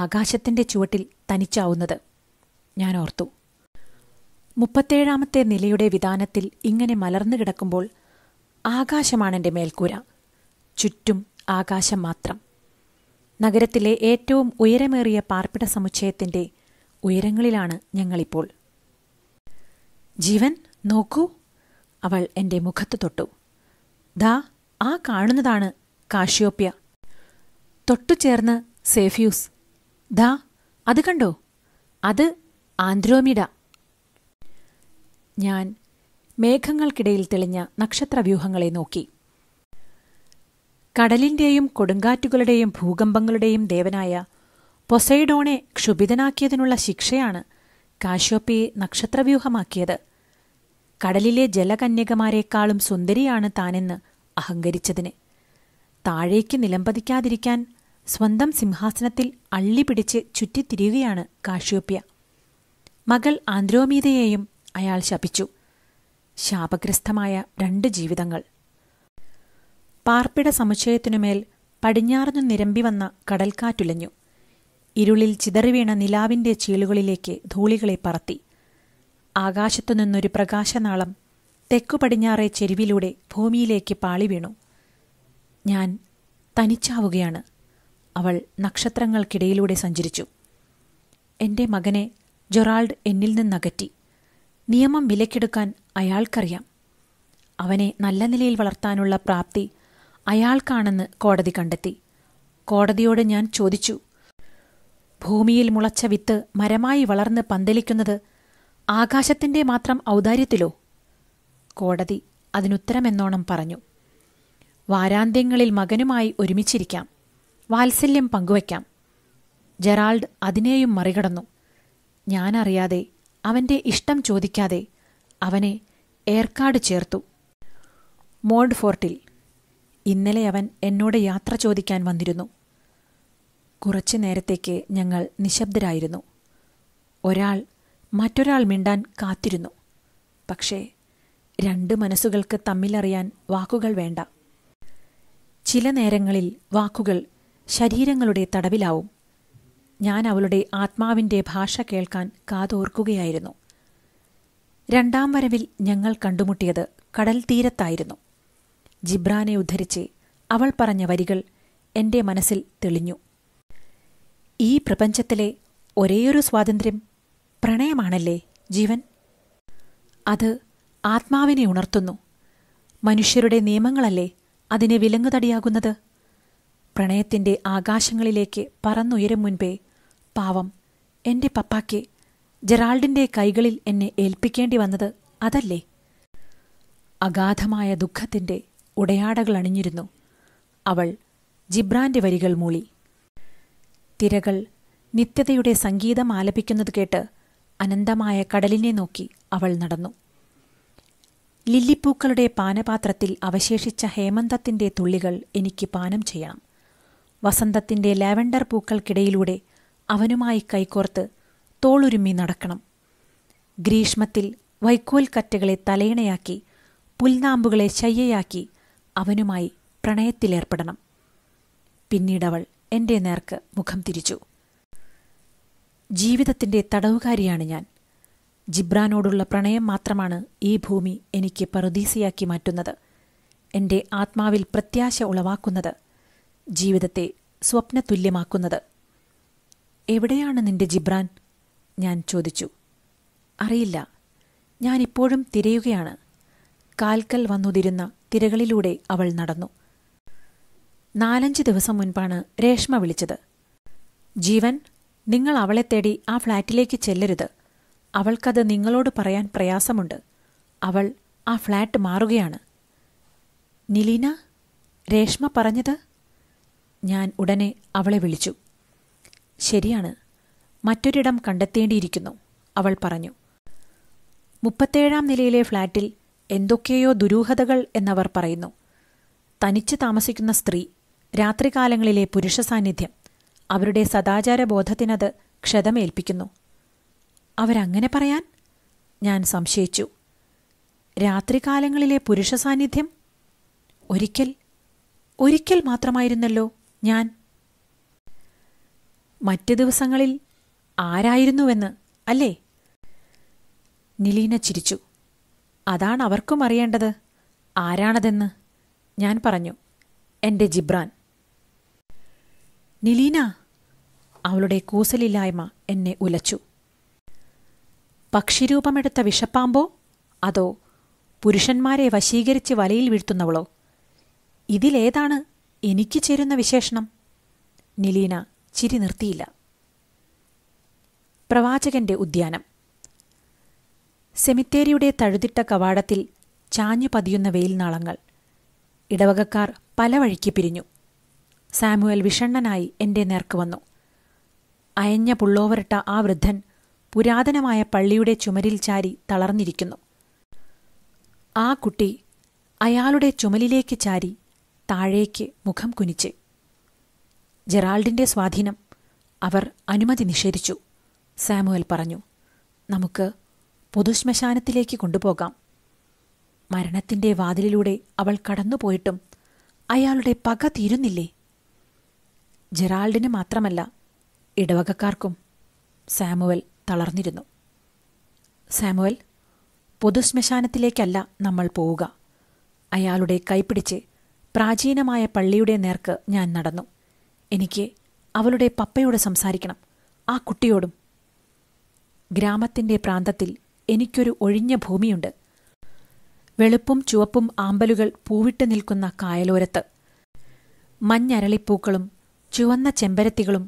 ആകാശത്തിൻ്റെ ചുവട്ടിൽ തനിച്ചാവുന്നത് ഞാൻ ഓർത്തു മുപ്പത്തേഴാമത്തെ നിലയുടെ വിധാനത്തിൽ ഇങ്ങനെ മലർന്നു കിടക്കുമ്പോൾ ആകാശമാണ് എൻ്റെ മേൽക്കൂര ചുറ്റും ആകാശം മാത്രം നഗരത്തിലെ ഏറ്റവും ഉയരമേറിയ പാർപ്പിട സമുച്ചയത്തിൻ്റെ ഉയരങ്ങളിലാണ് ഞങ്ങളിപ്പോൾ ജീവൻ നോക്കൂ അവൾ എൻ്റെ മുഖത്ത് തൊട്ടു ദാ ആ കാണുന്നതാണ് കാഷ്യോപ്യ തൊട്ടു ചേർന്ന് സേഫ്യൂസ് ദാ അത് കണ്ടോ അത് ആന്ത്രോമിഡ ഞാൻ മേഘങ്ങൾക്കിടയിൽ തെളിഞ്ഞ നക്ഷത്രവ്യൂഹങ്ങളെ നോക്കി കടലിന്റെയും കൊടുങ്കാറ്റുകളുടെയും ഭൂകമ്പങ്ങളുടെയും ദേവനായ പൊസൈഡോണെ ക്ഷുഭിതനാക്കിയതിനുള്ള ശിക്ഷയാണ് കാശ്യോപ്പിയെ നക്ഷത്രവ്യൂഹമാക്കിയത് കടലിലെ ജലകന്യകമാരെക്കാളും സുന്ദരിയാണ് താനെന്ന് അഹങ്കരിച്ചതിന് താഴേക്ക് നിലംപതിക്കാതിരിക്കാൻ സ്വന്തം സിംഹാസനത്തിൽ അള്ളിപിടിച്ച് ചുറ്റിത്തിരിയുകയാണ് കാശ്യോപ്യ മകൾ ആന്ദ്രോമീതയെയും അയാൾ ശപിച്ചു ശാപഗ്രസ്തമായ രണ്ട് ജീവിതങ്ങൾ പാർപ്പിട സമുച്ചയത്തിനുമേൽ പടിഞ്ഞാറിനു നിരമ്പി വന്ന കടൽക്കാറ്റുലഞ്ഞു ഇരുളിൽ ചിതറിവീണ നിലാവിന്റെ ചീളുകളിലേക്ക് ധൂളികളെ പറത്തി ആകാശത്തുനിന്നൊരു പ്രകാശനാളം തെക്കു പടിഞ്ഞാറെ ചെരുവിലൂടെ ഭൂമിയിലേക്ക് പാളി വീണു ഞാൻ തനിച്ചാവുകയാണ് അവൾ നക്ഷത്രങ്ങൾക്കിടയിലൂടെ സഞ്ചരിച്ചു എന്റെ മകനെ ജൊറാൾഡ് എന്നിൽ നിന്നകറ്റി നിയമം വിലക്കെടുക്കാൻ അയാൾക്കറിയാം അവനെ നല്ല നിലയിൽ വളർത്താനുള്ള പ്രാപ്തി അയാൾക്കാണെന്ന് കോടതി കണ്ടെത്തി കോടതിയോട് ഞാൻ ചോദിച്ചു ഭൂമിയിൽ മുളച്ച വിത്ത് മരമായി വളർന്ന് പന്തലിക്കുന്നത് ആകാശത്തിന്റെ മാത്രം ഔദാര്യത്തിലോ കോടതി അതിനുത്തരമെന്നോണം പറഞ്ഞു വാരാന്ത്യങ്ങളിൽ മകനുമായി ഒരുമിച്ചിരിക്കാം വാത്സല്യം പങ്കുവയ്ക്കാം ജെറാൾഡ് അതിനെയും മറികടന്നു ഞാനറിയാതെ അവന്റെ ഇഷ്ടം ചോദിക്കാതെ അവനെ ഏർക്കാട് ചേർത്തു മോൾഡ് ഫോർട്ടിൽ ഇന്നലെ അവൻ എന്നോട് യാത്ര ചോദിക്കാൻ വന്നിരുന്നു കുറച്ചു നേരത്തേക്ക് ഞങ്ങൾ നിശബ്ദരായിരുന്നു ഒരാൾ മറ്റൊരാൾ മിണ്ടാൻ കാത്തിരുന്നു പക്ഷേ രണ്ട് മനസ്സുകൾക്ക് തമ്മിലറിയാൻ വാക്കുകൾ വേണ്ട ചില നേരങ്ങളിൽ വാക്കുകൾ ശരീരങ്ങളുടെ തടവിലാവും ഞാൻ അവളുടെ ആത്മാവിൻ്റെ ഭാഷ കേൾക്കാൻ കാതോർക്കുകയായിരുന്നു രണ്ടാം വരവിൽ ഞങ്ങൾ കണ്ടുമുട്ടിയത് കടൽ തീരത്തായിരുന്നു ജിബ്രാനെ ഉദ്ധരിച്ച് അവൾ പറഞ്ഞ വരികൾ എൻ്റെ മനസ്സിൽ തെളിഞ്ഞു ഈ പ്രപഞ്ചത്തിലെ ഒരേയൊരു സ്വാതന്ത്ര്യം പ്രണയമാണല്ലേ ജീവൻ അത് ആത്മാവിനെ ഉണർത്തുന്നു മനുഷ്യരുടെ നിയമങ്ങളല്ലേ അതിനെ വിലങ്ങുതടിയാകുന്നത് പ്രണയത്തിൻ്റെ ആകാശങ്ങളിലേക്ക് പറന്നുയരും മുൻപേ പാവം എൻ്റെ പപ്പായ്ക്ക് ജെറാൾഡിൻ്റെ കൈകളിൽ എന്നെ ഏൽപ്പിക്കേണ്ടി വന്നത് അതല്ലേ അഗാധമായ ദുഃഖത്തിൻ്റെ ഉടയാടകൾ അണിഞ്ഞിരുന്നു അവൾ ജിബ്രാന്റെ വരികൾ മൂളി തിരകൾ നിത്യതയുടെ സംഗീതം ആലപിക്കുന്നത് കേട്ട് അനന്തമായ കടലിനെ നോക്കി അവൾ നടന്നു ലില്ലിപ്പൂക്കളുടെ പാനപാത്രത്തിൽ അവശേഷിച്ച ഹേമന്തത്തിൻ്റെ തുള്ളികൾ എനിക്ക് പാനം ചെയ്യണം വസന്തത്തിൻ്റെ ലാവൻഡർ പൂക്കൾക്കിടയിലൂടെ അവനുമായി കൈകോർത്ത് തോളുരുമ്മി നടക്കണം ഗ്രീഷ്മത്തിൽ വൈക്കോൽക്കറ്റകളെ തലയിണയാക്കി പുൽനാമ്പുകളെ ശയ്യയാക്കി അവനുമായി പ്രണയത്തിലേർപ്പെടണം പിന്നീടവൾ എൻ്റെ നേർക്ക് മുഖം തിരിച്ചു ജീവിതത്തിൻ്റെ തടവുകാരിയാണ് ഞാൻ ജിബ്രാനോടുള്ള പ്രണയം മാത്രമാണ് ഈ ഭൂമി എനിക്ക് പറുദീസയാക്കി മാറ്റുന്നത് എൻ്റെ ആത്മാവിൽ പ്രത്യാശ ഉളവാക്കുന്നത് ജീവിതത്തെ സ്വപ്നതുല്യമാക്കുന്നത് എവിടെയാണ് നിന്റെ ജിബ്രാൻ ഞാൻ ചോദിച്ചു അറിയില്ല ഞാനിപ്പോഴും തിരയുകയാണ് കാൽക്കൽ വന്നുതിരുന്ന തിരകളിലൂടെ അവൾ നടന്നു നാലഞ്ച് ദിവസം മുൻപാണ് രേഷ്മ വിളിച്ചത് ജീവൻ നിങ്ങൾ അവളെ തേടി ആ ഫ്ലാറ്റിലേക്ക് ചെല്ലരുത് അവൾക്കത് നിങ്ങളോട് പറയാൻ പ്രയാസമുണ്ട് അവൾ ആ ഫ്ലാറ്റ് മാറുകയാണ് നിലീന രേഷ്മ പറഞ്ഞത് ഞാൻ ഉടനെ അവളെ വിളിച്ചു ശരിയാണ് മറ്റൊരിടം കണ്ടെത്തേണ്ടിയിരിക്കുന്നു അവൾ പറഞ്ഞു മുപ്പത്തേഴാം നിലയിലെ ഫ്ളാറ്റിൽ എന്തൊക്കെയോ ദുരൂഹതകൾ എന്നവർ പറയുന്നു തനിച്ച് താമസിക്കുന്ന സ്ത്രീ രാത്രികാലങ്ങളിലെ പുരുഷ സാന്നിധ്യം അവരുടെ സദാചാര ബോധത്തിനത് ക്ഷതമേൽപ്പിക്കുന്നു അവരങ്ങനെ പറയാൻ ഞാൻ സംശയിച്ചു രാത്രികാലങ്ങളിലെ പുരുഷ സാന്നിധ്യം ഒരിക്കൽ ഒരിക്കൽ മാത്രമായിരുന്നല്ലോ ഞാൻ മറ്റു ദിവസങ്ങളിൽ ആരായിരുന്നുവെന്ന് അല്ലേ നിലീന ചിരിച്ചു അതാണ് അവർക്കും അറിയേണ്ടത് ആരാണതെന്ന് ഞാൻ പറഞ്ഞു എൻ്റെ ജിബ്രാൻ നിലീന അവളുടെ കൂസലില്ലായ്മ എന്നെ ഉലച്ചു പക്ഷിരൂപമെടുത്ത വിഷപ്പാമ്പോ അതോ പുരുഷന്മാരെ വശീകരിച്ച് വലയിൽ വീഴ്ത്തുന്നവളോ ഇതിലേതാണ് എനിക്ക് ചേരുന്ന വിശേഷണം നിലീന ചിരി നിർത്തിയില്ല പ്രവാചകന്റെ ഉദ്യാനം സെമിത്തേരിയുടെ തഴുതിട്ട കവാടത്തിൽ ചാഞ്ഞു പതിയുന്ന നാളങ്ങൾ ഇടവകക്കാർ പല വഴിക്ക് പിരിഞ്ഞു സാമുവൽ വിഷണ്ണനായി എൻ്റെ നേർക്ക് വന്നു അയഞ്ഞ പുള്ളോവരട്ട ആ വൃദ്ധൻ പുരാതനമായ പള്ളിയുടെ ചുമരിൽ ചാരി തളർന്നിരിക്കുന്നു ആ കുട്ടി അയാളുടെ ചുമലിലേക്ക് ചാരി താഴേക്ക് മുഖം കുനിച്ച് ജെറാൾഡിന്റെ സ്വാധീനം അവർ അനുമതി നിഷേധിച്ചു സാമുവൽ പറഞ്ഞു നമുക്ക് പൊതുശ്മശാനത്തിലേക്ക് കൊണ്ടുപോകാം മരണത്തിന്റെ വാതിലിലൂടെ അവൾ കടന്നുപോയിട്ടും അയാളുടെ പക തീരുന്നില്ലേ ജെറാൾഡിന് മാത്രമല്ല ഇടവകക്കാർക്കും സാമുവൽ തളർന്നിരുന്നു സാമുവൽ പൊതുശ്മശാനത്തിലേക്കല്ല നമ്മൾ പോവുക അയാളുടെ കൈപ്പിടിച്ച് പ്രാചീനമായ പള്ളിയുടെ നേർക്ക് ഞാൻ നടന്നു എനിക്ക് അവളുടെ പപ്പയോട് സംസാരിക്കണം ആ കുട്ടിയോടും ഗ്രാമത്തിൻ്റെ പ്രാന്തത്തിൽ എനിക്കൊരു ഒഴിഞ്ഞ ഭൂമിയുണ്ട് വെളുപ്പും ചുവപ്പും ആമ്പലുകൾ പൂവിട്ട് നിൽക്കുന്ന കായലോരത്ത് മഞ്ഞരളിപ്പൂക്കളും ചുവന്ന ചെമ്പരത്തികളും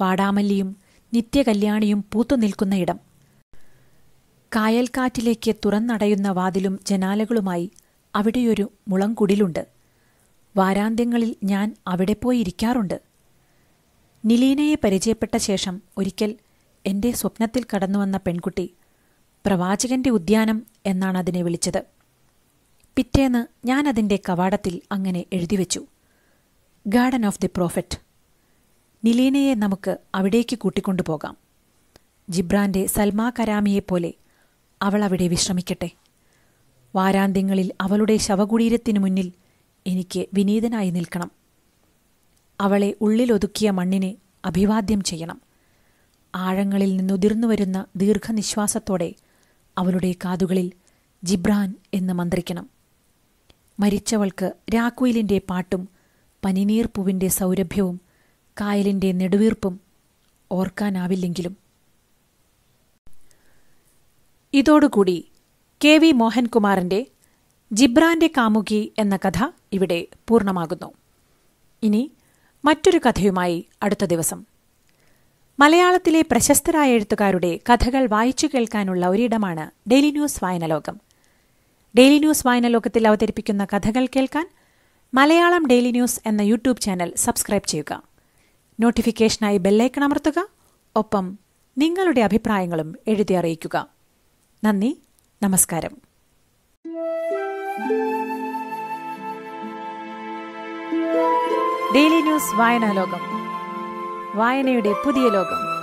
വാടാമല്ലിയും നിത്യകല്യാണിയും പൂത്തു നിൽക്കുന്ന ഇടം കായൽക്കാറ്റിലേക്ക് തുറന്നടയുന്ന വാതിലും ജനാലകളുമായി അവിടെയൊരു മുളങ്കുടിലുണ്ട് വാരാന്ത്യങ്ങളിൽ ഞാൻ അവിടെ പോയി ഇരിക്കാറുണ്ട് നിലീനയെ പരിചയപ്പെട്ട ശേഷം ഒരിക്കൽ എൻ്റെ സ്വപ്നത്തിൽ കടന്നുവന്ന പെൺകുട്ടി പ്രവാചകന്റെ ഉദ്യാനം എന്നാണ് അതിനെ വിളിച്ചത് പിറ്റേന്ന് ഞാൻ അതിൻ്റെ കവാടത്തിൽ അങ്ങനെ എഴുതിവെച്ചു ഗാർഡൻ ഓഫ് ദി പ്രോഫറ്റ് നിലീനയെ നമുക്ക് അവിടേക്ക് കൂട്ടിക്കൊണ്ടുപോകാം ജിബ്രാന്റെ സൽമാ കരാമിയെപ്പോലെ അവൾ അവിടെ വിശ്രമിക്കട്ടെ വാരാന്ത്യങ്ങളിൽ അവളുടെ ശവകുടീരത്തിനു മുന്നിൽ എനിക്ക് വിനീതനായി നിൽക്കണം അവളെ ഉള്ളിലൊതുക്കിയ മണ്ണിനെ അഭിവാദ്യം ചെയ്യണം ആഴങ്ങളിൽ നിന്നുതിർന്നു വരുന്ന ദീർഘനിശ്വാസത്തോടെ അവളുടെ കാതുകളിൽ ജിബ്രാൻ എന്ന് മന്ത്രിക്കണം മരിച്ചവൾക്ക് രാക്കുയിലിൻ്റെ പാട്ടും പനിനീർപ്പൂവിൻ്റെ സൗരഭ്യവും കായലിൻ്റെ നെടുവീർപ്പും ഓർക്കാനാവില്ലെങ്കിലും ഇതോടുകൂടി കെ വി മോഹൻകുമാറിൻ്റെ ജിബ്രാന്റെ കാമുകി എന്ന കഥ ഇവിടെ പൂർണ്ണമാകുന്നു ഇനി മറ്റൊരു കഥയുമായി അടുത്ത ദിവസം മലയാളത്തിലെ പ്രശസ്തരായ എഴുത്തുകാരുടെ കഥകൾ വായിച്ചു കേൾക്കാനുള്ള ഒരിടമാണ് ഡെയിലി ന്യൂസ് വായനലോകം ഡെയിലി ന്യൂസ് വായനലോകത്തിൽ അവതരിപ്പിക്കുന്ന കഥകൾ കേൾക്കാൻ മലയാളം ഡെയിലി ന്യൂസ് എന്ന യൂട്യൂബ് ചാനൽ സബ്സ്ക്രൈബ് ചെയ്യുക നോട്ടിഫിക്കേഷനായി ബെല്ലൈക്കൺ അമർത്തുക ഒപ്പം നിങ്ങളുടെ അഭിപ്രായങ്ങളും എഴുതി അറിയിക്കുക നന്ദി നമസ്കാരം ഡെയിലി ന്യൂസ് വായനാലോകം വായനയുടെ പുതിയ ലോകം